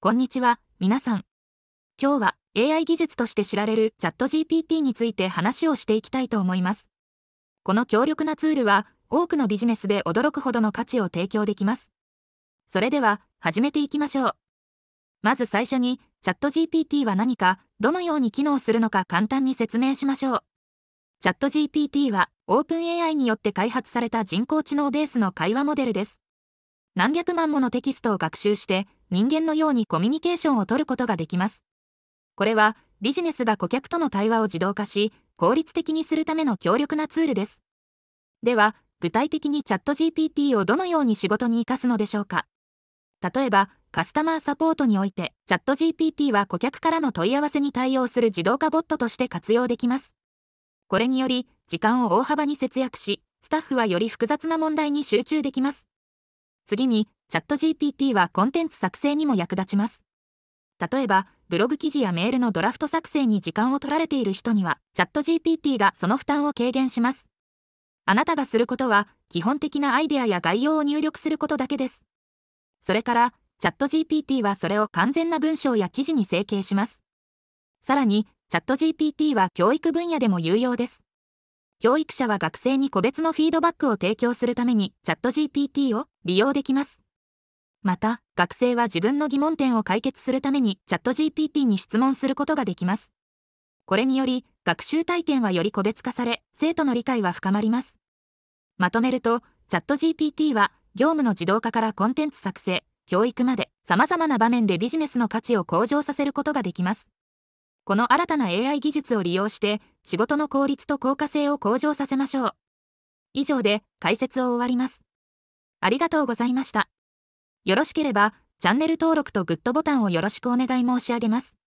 こんにちは、皆さん。今日は AI 技術として知られるチャット GPT について話をしていきたいと思います。この強力なツールは多くのビジネスで驚くほどの価値を提供できます。それでは始めていきましょう。まず最初にチャット GPT は何か、どのように機能するのか簡単に説明しましょう。チャット GPT は OpenAI によって開発された人工知能ベースの会話モデルです。何百万ものテキストを学習して人間のようにコミュニケーションを取ることができます。これはビジネスが顧客との対話を自動化し、効率的にするための強力なツールです。では、具体的にチャット GPT をどのように仕事に生かすのでしょうか。例えば、カスタマーサポートにおいて、チャット GPT は顧客からの問い合わせに対応する自動化ボットとして活用できます。これにより、時間を大幅に節約し、スタッフはより複雑な問題に集中できます。次に、チャット GPT はコンテンツ作成にも役立ちます。例えば、ブログ記事やメールのドラフト作成に時間を取られている人には、チャット GPT がその負担を軽減します。あなたがすることは、基本的なアイデアや概要を入力することだけです。それから、チャット GPT はそれを完全な文章や記事に成形します。さらに、チャット GPT は教育分野でも有用です。教育者は学生に個別のフィードバックを提供するために、チャット GPT を利用できます。また、学生は自分の疑問点を解決するためにチャット GPT に質問することができます。これにより、学習体験はより個別化され、生徒の理解は深まります。まとめると、チャット GPT は、業務の自動化からコンテンツ作成、教育まで、様々な場面でビジネスの価値を向上させることができます。この新たな AI 技術を利用して、仕事の効率と効果性を向上させましょう。以上で解説を終わります。ありがとうございました。よろしければチャンネル登録とグッドボタンをよろしくお願い申し上げます。